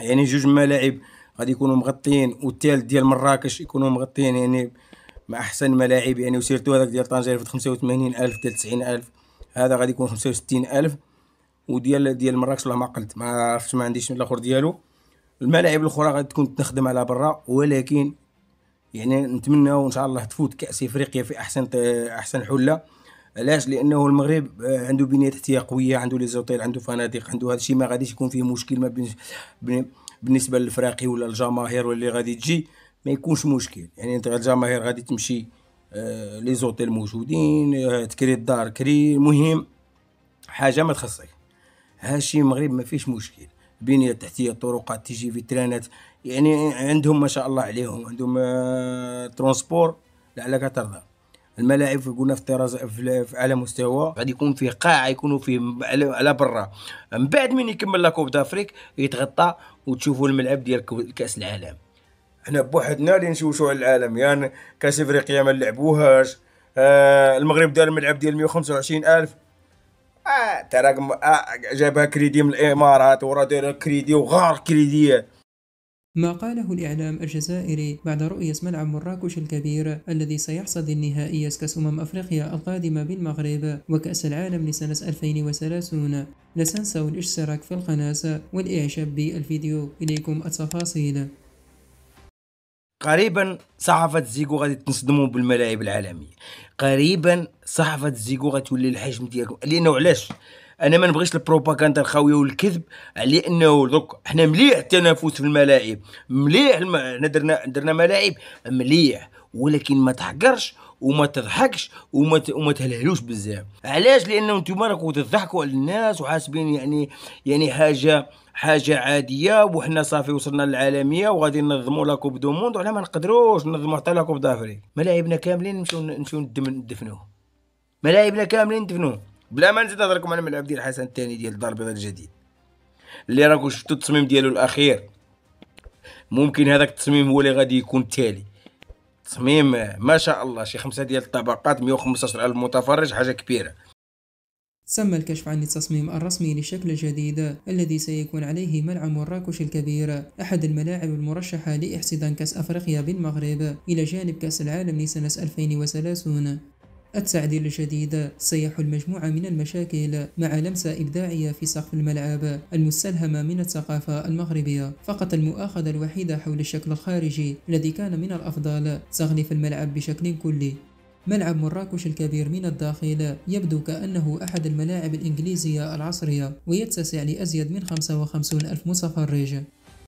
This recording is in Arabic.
يعني جوج ملاعب غادي يكونوا مغطيين والثالث ديال مراكش يكونوا مغطيين يعني مع احسن ملاعب يعني وسيرتو هذاك ديال طنجه 85 الف حتى 90 الف هذا غادي يكون 65 الف وديال ديال مراكش والله ما قلت ما عرفتش ما عنديش الاخر ديالو الملاعب الاخرى غادي تكون تخدم على برا ولكن يعني نتمناو ان شاء الله تفوت كاس افريقيا في احسن احسن حله علاش لانه المغرب آه، عنده بنيه تحتيه قويه عنده لي زوتيل عنده فنادق عنده هذا الشيء ما غاديش يكون فيه مشكل ما بالنسبه للفراقي ولا الجماهير ولا اللي غادي تجي ما يكونش مشكل يعني انت الجماهير غادي تمشي آه، لي زوتيل موجودين آه، تكري الدار كري المهم حاجه ما تخصك هادشي المغرب ما فيش مشكل البنيه التحتيه الطرقات تيجي في ترانات يعني عندهم ما شاء الله عليهم عندهم ترونسبور لعلك ترضى الملاعب يكون في طراز اعلى مستوى غادي يكون فيه قاعه يكونوا فيه على برا من بعد من يكمل لاكوب دافريك يتغطى وتشوفوا الملعب ديال كاس العالم حنا بوحدنا اللي نشوشوا على العالم يعني كاس افريقيا ما لعبوهاش آه المغرب دار الملعب ديال 125 الف آه تراكم آه جابها كريدي من الامارات وراه دايره كريدي وغار كريديات ما قاله الإعلام الجزائري بعد رؤية ملعب مراكش الكبير الذي سيحصد النهائي كأس أمم أفريقيا القادمة بالمغرب وكأس العالم لسنة 2030 لا تنسوا الاشتراك في القناة والإعجاب بالفيديو إليكم التفاصيل قريبا صحافة زيكو غادي تنصدموا بالملاعب العالمية قريبا صحافة زيكو غتولي الحجم ديالكم لأنه علاش انا ما نبغيش البروباغندا الخاويه والكذب على انه دوك حنا مليح التنافس في الملاعب مليح الم... حنا درنا درنا ملاعب مليح ولكن ما تحقرش وما تضحكش وما ت... وما تهلهلوش بزاف علاش لانه نتوما راكم تضحكوا على الناس وحاسبين يعني يعني حاجه حاجه عاديه وحنا صافي وصلنا للعالميه وغادي ننظموا لا كوب دو موند وحنا ما نقدروش ننظموا حتى لا كوب دافريك ملاعبنا كاملين نمشيو ندفنوه ملاعبنا كاملين ندفنوه بلا ما نزيد نهضركم على ملعب ديال حسن الثاني ديال الدار البيضاء الجديد اللي راكم شفتوا التصميم ديالو الاخير ممكن هذاك التصميم هو اللي غادي يكون التالي تصميم ما شاء الله شي خمسة ديال الطبقات 115 ألف متفرج حاجة كبيرة تم الكشف عن التصميم الرسمي للشكل الجديد الذي سيكون عليه ملعب مراكش الكبير أحد الملاعب المرشحة لإحتضان كأس أفريقيا بالمغرب إلى جانب كأس العالم لسنة 2030 التعديل الجديد سيحل مجموعة من المشاكل مع لمسة إبداعية في سقف الملعب المستلهمة من الثقافة المغربية فقط المؤاخذة الوحيدة حول الشكل الخارجي الذي كان من الأفضل تغليف الملعب بشكل كلي ملعب مراكش الكبير من الداخل يبدو كأنه أحد الملاعب الإنجليزية العصرية ويتسع لأزيد من 55 ألف متفرج